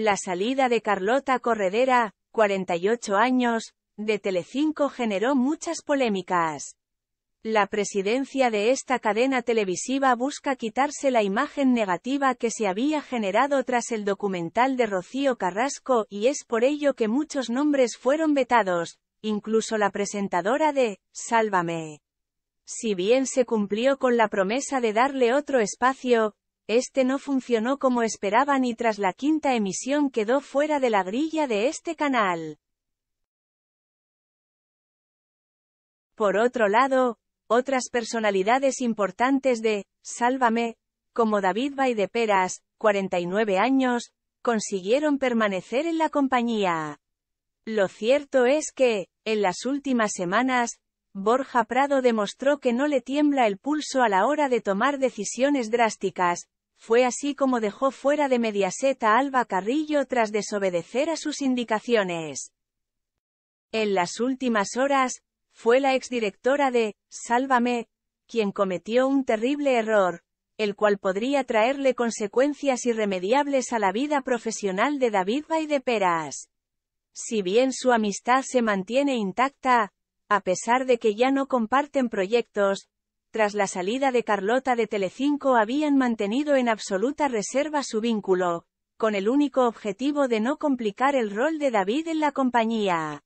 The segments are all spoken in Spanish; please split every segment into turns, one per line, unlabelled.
La salida de Carlota Corredera, 48 años, de Telecinco generó muchas polémicas. La presidencia de esta cadena televisiva busca quitarse la imagen negativa que se había generado tras el documental de Rocío Carrasco y es por ello que muchos nombres fueron vetados, incluso la presentadora de Sálvame. Si bien se cumplió con la promesa de darle otro espacio, este no funcionó como esperaban y tras la quinta emisión quedó fuera de la grilla de este canal. Por otro lado, otras personalidades importantes de Sálvame, como David Peras, 49 años, consiguieron permanecer en la compañía. Lo cierto es que, en las últimas semanas, Borja Prado demostró que no le tiembla el pulso a la hora de tomar decisiones drásticas, fue así como dejó fuera de Mediaset a Alba Carrillo tras desobedecer a sus indicaciones. En las últimas horas, fue la exdirectora de Sálvame, quien cometió un terrible error, el cual podría traerle consecuencias irremediables a la vida profesional de David Peras. Si bien su amistad se mantiene intacta, a pesar de que ya no comparten proyectos, tras la salida de Carlota de Telecinco habían mantenido en absoluta reserva su vínculo, con el único objetivo de no complicar el rol de David en la compañía.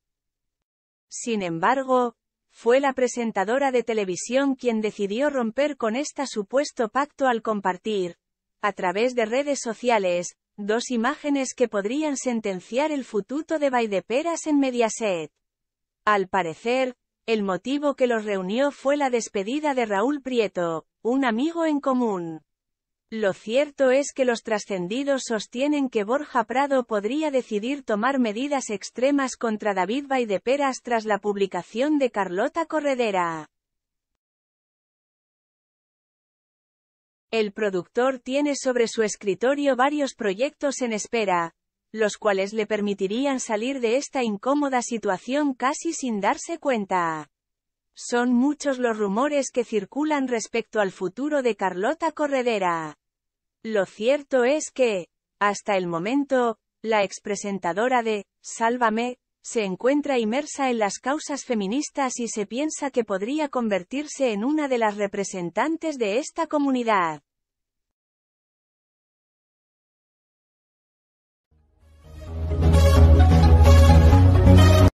Sin embargo, fue la presentadora de televisión quien decidió romper con este supuesto pacto al compartir, a través de redes sociales, dos imágenes que podrían sentenciar el futuro de Baideperas en Mediaset. Al parecer, el motivo que los reunió fue la despedida de Raúl Prieto, un amigo en común. Lo cierto es que los trascendidos sostienen que Borja Prado podría decidir tomar medidas extremas contra David Peras tras la publicación de Carlota Corredera. El productor tiene sobre su escritorio varios proyectos en espera, los cuales le permitirían salir de esta incómoda situación casi sin darse cuenta. Son muchos los rumores que circulan respecto al futuro de Carlota Corredera. Lo cierto es que, hasta el momento, la expresentadora de Sálvame, se encuentra inmersa en las causas feministas y se piensa que podría convertirse en una de las representantes de esta comunidad.